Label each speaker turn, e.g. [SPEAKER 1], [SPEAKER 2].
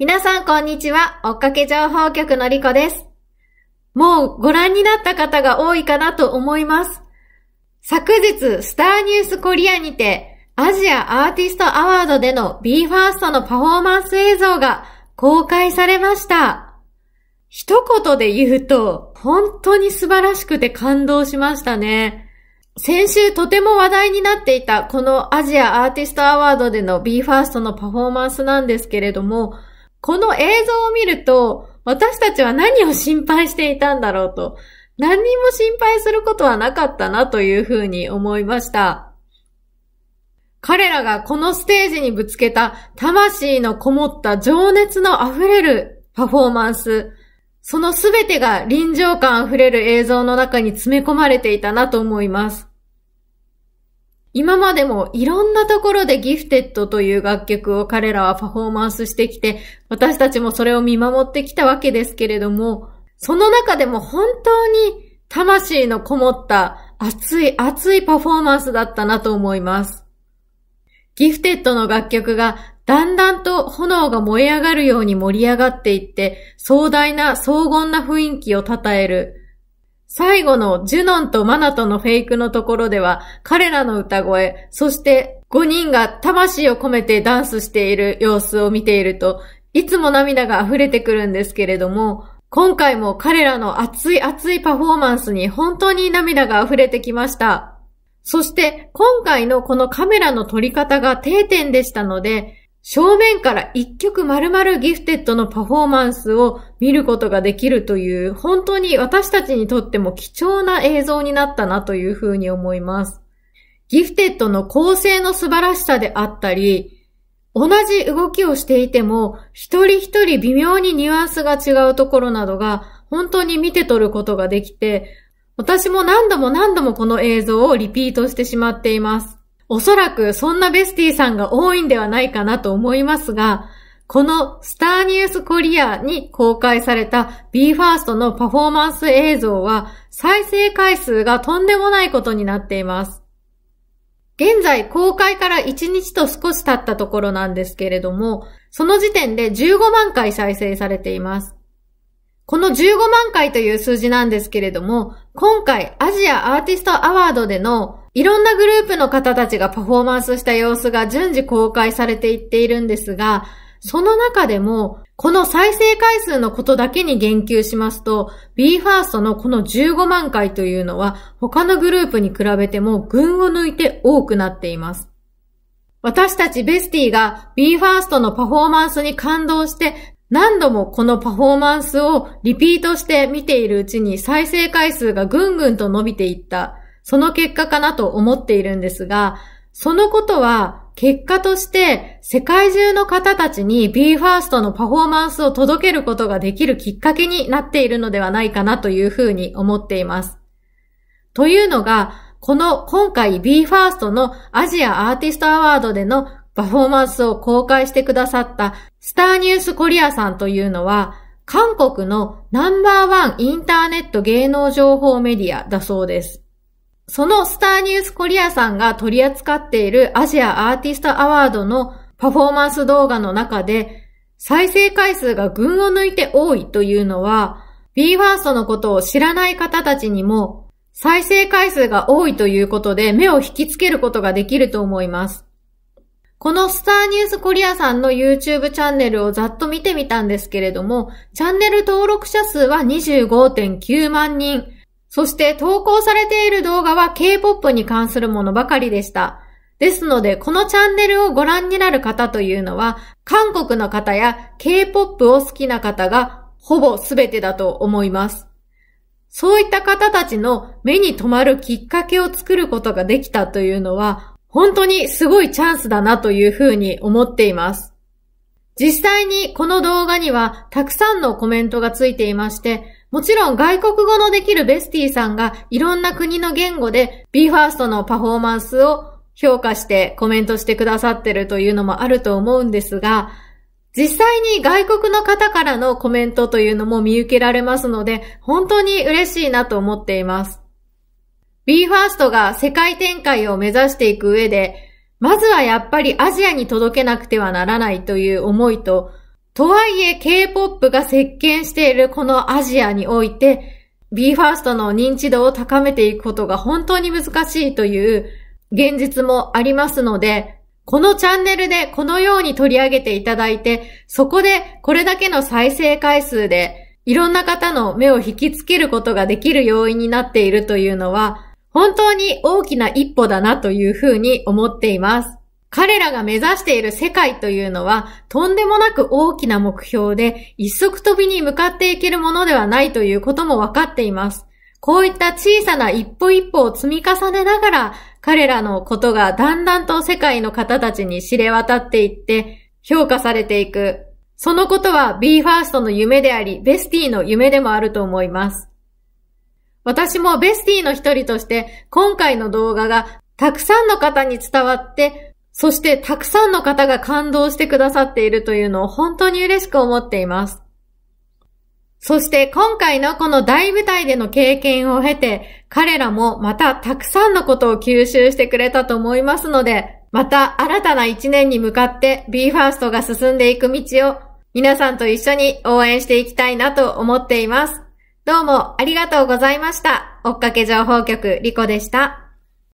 [SPEAKER 1] 皆さんこんにちは。追っかけ情報局のりこです。もうご覧になった方が多いかなと思います。昨日、スターニュースコリアにて、アジアアーティストアワードでの BE:FIRST のパフォーマンス映像が公開されました。一言で言うと、本当に素晴らしくて感動しましたね。先週とても話題になっていたこのアジアアーティストアワードでの BE:FIRST のパフォーマンスなんですけれども、この映像を見ると、私たちは何を心配していたんだろうと、何にも心配することはなかったなというふうに思いました。彼らがこのステージにぶつけた魂のこもった情熱の溢れるパフォーマンス、そのすべてが臨場感溢れる映像の中に詰め込まれていたなと思います。今までもいろんなところでギフテッドという楽曲を彼らはパフォーマンスしてきて、私たちもそれを見守ってきたわけですけれども、その中でも本当に魂のこもった熱い熱いパフォーマンスだったなと思います。ギフテッドの楽曲がだんだんと炎が燃え上がるように盛り上がっていって、壮大な荘厳な雰囲気を称える、最後のジュノンとマナトのフェイクのところでは、彼らの歌声、そして5人が魂を込めてダンスしている様子を見ていると、いつも涙が溢れてくるんですけれども、今回も彼らの熱い熱いパフォーマンスに本当に涙が溢れてきました。そして今回のこのカメラの撮り方が定点でしたので、正面から一曲丸々ギフテッドのパフォーマンスを見ることができるという、本当に私たちにとっても貴重な映像になったなというふうに思います。ギフテッドの構成の素晴らしさであったり、同じ動きをしていても、一人一人微妙にニュアンスが違うところなどが、本当に見て取ることができて、私も何度も何度もこの映像をリピートしてしまっています。おそらくそんなベスティさんが多いんではないかなと思いますが、このスターニュースコリアに公開された BE:FIRST のパフォーマンス映像は再生回数がとんでもないことになっています。現在公開から1日と少し経ったところなんですけれども、その時点で15万回再生されています。この15万回という数字なんですけれども、今回アジアアーティストアワードでのいろんなグループの方たちがパフォーマンスした様子が順次公開されていっているんですが、その中でも、この再生回数のことだけに言及しますと、BE:FIRST のこの15万回というのは、他のグループに比べても群を抜いて多くなっています。私たちベスティが BE:FIRST のパフォーマンスに感動して何度もこのパフォーマンスをリピートして見ているうちに再生回数がぐんぐんと伸びていった、その結果かなと思っているんですが、そのことは結果として世界中の方たちに BE:FIRST のパフォーマンスを届けることができるきっかけになっているのではないかなというふうに思っています。というのが、この今回 BE:FIRST のアジアアーティストアワードでのパフォーマンスを公開してくださったスターニュースコリアさんというのは、韓国のナンバーワンインターネット芸能情報メディアだそうです。そのスターニュースコリアさんが取り扱っているアジアアーティストアワードのパフォーマンス動画の中で、再生回数が群を抜いて多いというのは、BE:FIRST のことを知らない方たちにも、再生回数が多いということで目を引きつけることができると思います。このスターニュースコリアさんの YouTube チャンネルをざっと見てみたんですけれども、チャンネル登録者数は25.9万人。そして投稿されている動画は K-POP に関するものばかりでした。ですので、このチャンネルをご覧になる方というのは、韓国の方や K-POP を好きな方がほぼ全てだと思います。そういった方たちの目に留まるきっかけを作ることができたというのは、本当にすごいチャンスだなというふうに思っています。実際にこの動画にはたくさんのコメントがついていまして、もちろん外国語のできるベスティさんがいろんな国の言語で BE:FIRST のパフォーマンスを評価してコメントしてくださってるというのもあると思うんですが、実際に外国の方からのコメントというのも見受けられますので、本当に嬉しいなと思っています。BE:FIRST が世界展開を目指していく上で、まずはやっぱりアジアに届けなくてはならないという思いと、とはいえ K-POP が席巻しているこのアジアにおいて、BE:FIRST の認知度を高めていくことが本当に難しいという現実もありますので、このチャンネルでこのように取り上げていただいて、そこでこれだけの再生回数でいろんな方の目を引きつけることができる要因になっているというのは、本当に大きな一歩だなというふうに思っています。彼らが目指している世界というのはとんでもなく大きな目標で一足飛びに向かっていけるものではないということも分かっています。こういった小さな一歩一歩を積み重ねながら彼らのことがだんだんと世界の方たちに知れ渡っていって評価されていく。そのことは BE:FIRST の夢であり、ベスティの夢でもあると思います。私もベスティの一人として、今回の動画がたくさんの方に伝わって、そしてたくさんの方が感動してくださっているというのを本当に嬉しく思っています。そして今回のこの大舞台での経験を経て、彼らもまたたくさんのことを吸収してくれたと思いますので、また新たな一年に向かって BE:FIRST が進んでいく道を皆さんと一緒に応援していきたいなと思っています。どうもありがとうございました。追っかけ情報局リコでした。